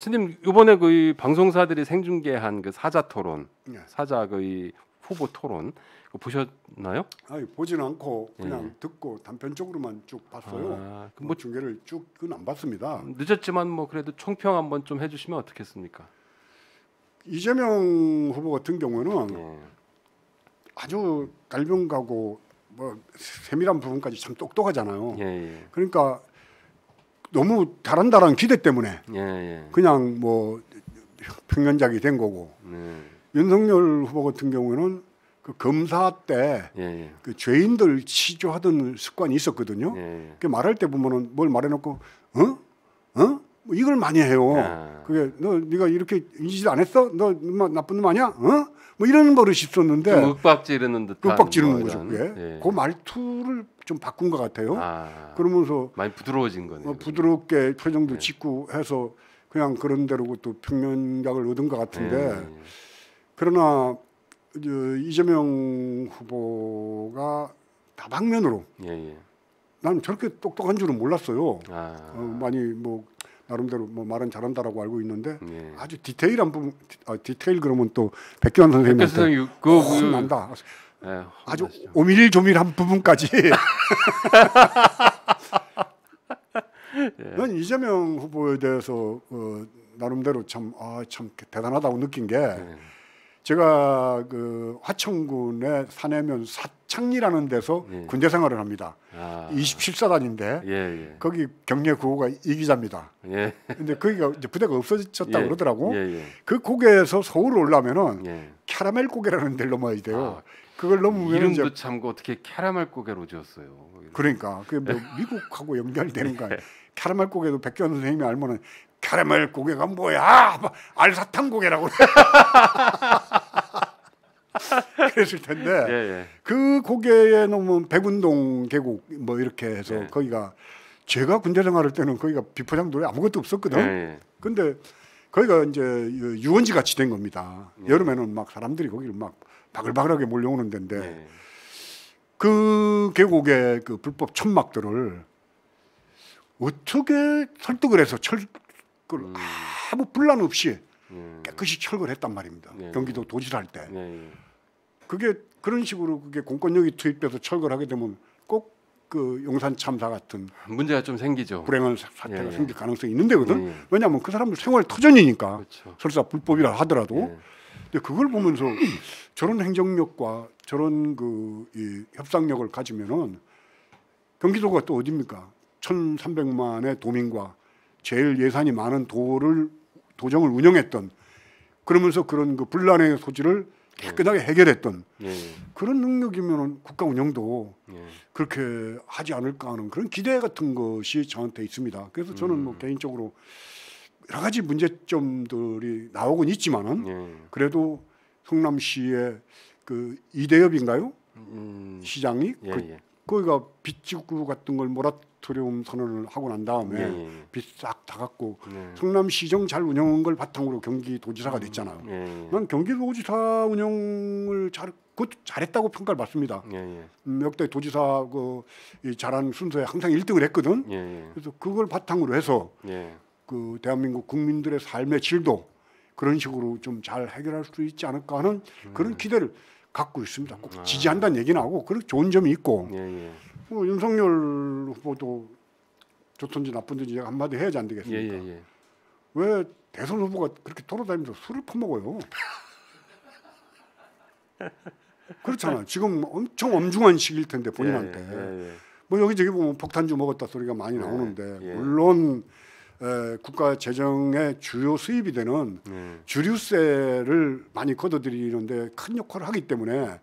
스님 이번에 그 방송사들이 생중계한 그 사자 토론, 네. 사자 그 후보 토론 보셨나요? 아니 보지는 않고 예. 그냥 네. 듣고 단편적으로만 쭉 봤어요. 아, 뭐, 뭐 중계를 쭉그안 봤습니다. 늦었지만 뭐 그래도 총평 한번 좀 해주시면 어떻겠습니까? 이재명 후보 같은 경우는 네. 예. 아주 갈변가고 뭐 세밀한 부분까지 참 똑똑하잖아요. 예, 예. 그러니까 너무 잘한다라는 기대 때문에 예, 예. 그냥 뭐 평면작이 된 거고 예. 윤석열 후보 같은 경우에는 그 검사 때그 예, 예. 죄인들 취조하던 습관이 있었거든요. 예, 그 말할 때 보면은 뭘 말해놓고 어? 어? 뭐 이걸 많이 해요. 아. 그게 너 네가 이렇게 인지질 안 했어? 너 뭐 나쁜 놈 아니야? 어? 뭐 이런 버릇이 있었는데 윽박 지르는 듯한 윽박 지르는 뭐 거죠. 그게. 예. 예. 그 말투를 좀 바꾼 것 같아요. 아. 그러면서 많이 부드러워진 거네요. 어, 부드럽게 표정도 예. 짓고 해서 그냥 그런 대로 또평면작을 얻은 것 같은데 예. 그러나 이재명 후보가 다방면으로 난 예, 예. 저렇게 똑똑한 줄은 몰랐어요. 아. 어, 많이 뭐 나름대로 뭐 말은 잘한다라고 알고 있는데 예. 아주 디테일한 부분 아, 디테일 그러면 또 백교환 선생님한테 선생님, 그, 그, 난다. 네, 예, 아주 오밀조밀한 부분까지. 예. 난 이재명 후보에 대해서 어, 나름대로 참아참 아, 참 대단하다고 느낀 게 예. 제가 그 화천군의 사내면 사 창리라는 데서 예. 군대 생활을 합니다. 아. 27사단인데 예, 예. 거기 경례 구호가 이기자입니다. 예. 근데 거기가 이제 부대가 없어졌다 고 예. 그러더라고. 예, 예. 그 고개에서 서울 을 올라면은 캐러멜 고개라는 데를 넘어야 돼요. 아. 그걸 넘으면 이름도 이제 참고 어떻게 캐러멜 고개로 지었어요. 그러니까 그뭐 미국하고 연결되는 거야. 캐러멜 고개도 백현 선생님이 알면은 캐러멜 고개가 뭐야? 알사탕 고개라고. 그랬을 텐데 예, 예. 그 고개에 놓으면 백운동 계곡 뭐 이렇게 해서 예. 거기가 제가 군대 생활할 때는 거기가 비포장도에 아무것도 없었거든. 예, 예. 근데 거기가 이제 유원지 같이 된 겁니다. 예. 여름에는 막 사람들이 거기를 막 바글바글하게 몰려오는 데인데 예. 그계곡에그 불법 천막들을 어떻게 설득을 해서 철, 그걸 음. 아무 분란 없이 깨끗이 철거를 했단 말입니다. 경기도 도지사 할 때. 그게 그런 식으로 그게 공권력이 투입돼서 철거하게 를 되면 꼭 그 용산 참사 같은 문제가 좀 생기죠. 불행한 사태가 예, 예, 생길 가능성이 있는 데거든. 예, 예. 왜냐하면 그 사람들 생활 터전이니까 그렇죠. 설사 불법이라 하더라도. 예. 근데 그걸 보면서 저런 행정력과 저런 그이 협상력을 가지면은 경기도가 또 어딥니까? 1,300만의 도민과 제일 예산이 많은 도를 도정을 운영했던 그러면서 그런 그 분란의 소지를 예. 깨끗하게 해결했던 예. 그런 능력이면 국가 운영도 예. 그렇게 하지 않을까 하는 그런 기대 같은 것이 저한테 있습니다. 그래서 저는 뭐 음. 뭐 개인적으로 여러 가지 문제점들이 나오곤 있지만은 예. 그래도 성남시의 그 이대엽인가요? 음. 시장이 예, 그 예. 거기가 빚지구 같은 걸 몰아 두려움 선언을 하고 난 다음에 예. 네. 빚싹 다갖고 예. 네. 성남시정 잘 운영한 걸 바탕으로 경기도지사가 됐잖아요. 예. 난 경기도지사 운영을 잘 그것도 잘했다고 평가를 받습니다. 음, 역대 도지사 그이 잘한 순서에 항상 1등을 했거든. 그래서 그걸 바탕으로 해서 그 대한민국 국민들의 삶의 질도 그런 식으로 좀 잘 해결할 수 있지 않을까 하는 그런 음. 기대를 갖고 있습니다. 꼭 아. 지지한다는 얘기는 하고 그런 좋은 점이 있고. 뭐 윤석열 후보도 좋든지 나쁜든지 한마디 해야지 안 되겠습니까? 예, 예, 예. 왜 대선 후보가 그렇게 돌아다니면서 술을 퍼먹어요? 그렇잖아요. 지금 엄청 엄중한 시기일 텐데 본인한테. 예, 예, 예. 뭐 여기저기 보면 뭐 폭탄주 먹었다 소리가 많이 나오는데 물론 에, 국가 재정의 주요 수입이 되는 주류세를 많이 거둬들이는데큰 역할을 하기 때문에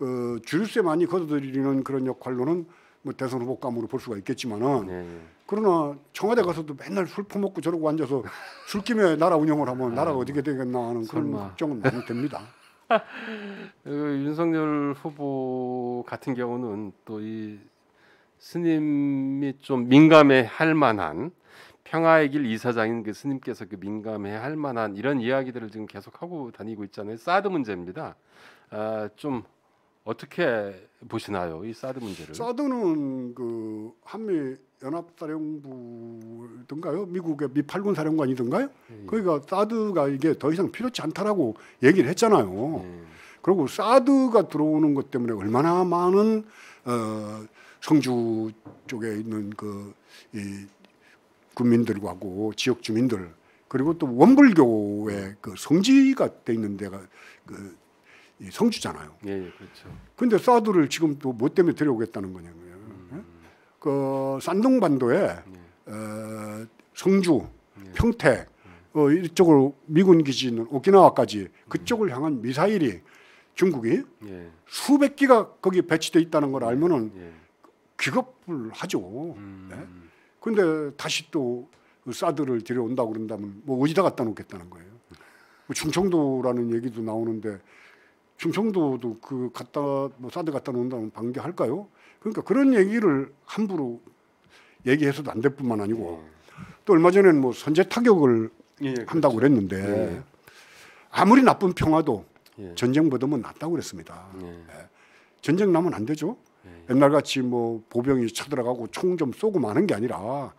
어, 주유세많이 거둬들이는 그런 역할로는 뭐 대선 후보감으로 볼 수가 있겠지만은 네. 네. 그러나 청와대 가서도 맨날 술 퍼먹고 저러고 앉아서 술김에 나라 운영을 하면 나라가 아, 어떻게 되겠나 하는 그런 설마. 걱정은 많이 됩니다. 그 윤석열 후보 같은 경우는 또 이 스님이 좀 민감해 할 만한 평화의 길 이사장인 그 스님께서 그 민감해 할 만한 이런 이야기들을 지금 계속 하고 다니고 있잖아요. 사드 문제입니다. 아, 좀 어떻게 보시나요 이 사드 문제를? 사드는 그 한미 연합사령부든가요, 미국의 미팔군 사령관이든가요. 예. 그러니까 사드가 이게 더 이상 필요치 않다라고 얘기를 했잖아요. 예. 그리고 사드가 들어오는 것 때문에 얼마나 많은 어, 성주 쪽에 있는 그이 군민들하고 지역 주민들 그리고 또 원불교의 그 성지가 돼 있는 데가 그 성주잖아요. 예, 예, 그렇죠. 근데 사드를 지금 또 뭐 때문에 데려오겠다는 거냐고요. 예? 음. 그 산동반도에 예. 어, 성주, 예. 평택 예. 어, 이쪽으로 미군 기지 있는 오키나와까지 그쪽을 음. 향한 미사일이 중국이 예. 수백 기가 거기 배치돼 있다는 걸 알면은 기겁을 하죠. 음. 네? 근데 다시 또 사드를 데려온다 고 그런다면 뭐 어디다 갖다 놓겠다는 거예요. 뭐 충청도라는 얘기도 나오는데 충청도도 그 갖다 뭐 사드 갖다 놓는다면 반대할까요? 그러니까 그런 얘기를 함부로 얘기해서도 안 될 뿐만 아니고 예. 또 얼마 전에는 뭐 선제 타격을 예, 예, 한다고 그렇죠. 그랬는데 예. 아무리 나쁜 평화도 예. 전쟁보다는 낫다고 그랬습니다. 예. 예. 전쟁 나면 안 되죠. 옛날 같이 뭐 보병이 쳐들어가고 총 좀 쏘고 마는 게 아니라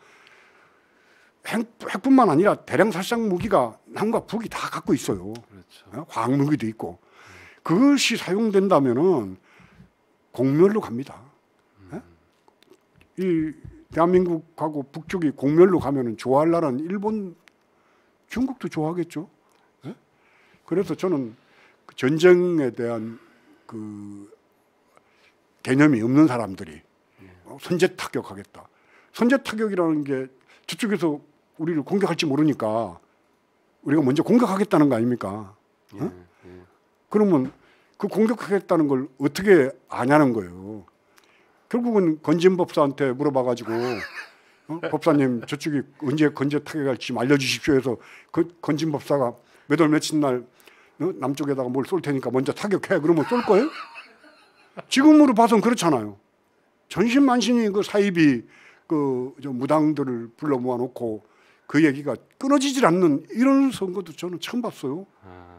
핵, 뿐만 아니라 대량 살상 무기가 남과 북이 다 갖고 있어요. 그렇죠. 과학 무기도 있고 그것이 사용된다면은 공멸로 갑니다. 음. 이 대한민국하고 북쪽이 공멸로 가면은 좋아할 나라는 일본, 중국도 좋아하겠죠. 네? 그래서 저는 그 전쟁에 대한 그 개념이 없는 사람들이 선제 타격하겠다. 선제 타격이라는 게 저쪽에서 우리를 공격할지 모르니까 우리가 먼저 공격하겠다는 거 아닙니까? 예. 응? 예. 그러면 그 공격하겠다는 걸 어떻게 아냐는 거예요. 결국은 건진 법사한테 물어봐가지고 어? 법사님 저쪽이 언제 건재 타격할지 알려주십시오 해서 그 건진 법사가 몇월 며칠 날 어? 남쪽에다가 뭘 쏠 테니까 먼저 타격해 그러면 쏠 거예요? 지금으로 봐선 그렇잖아요. 전신만신이 그 사입이 그저 무당들을 불러 모아놓고 그 얘기가 끊어지질 않는 이런 선거도 저는 처음 봤어요. 아.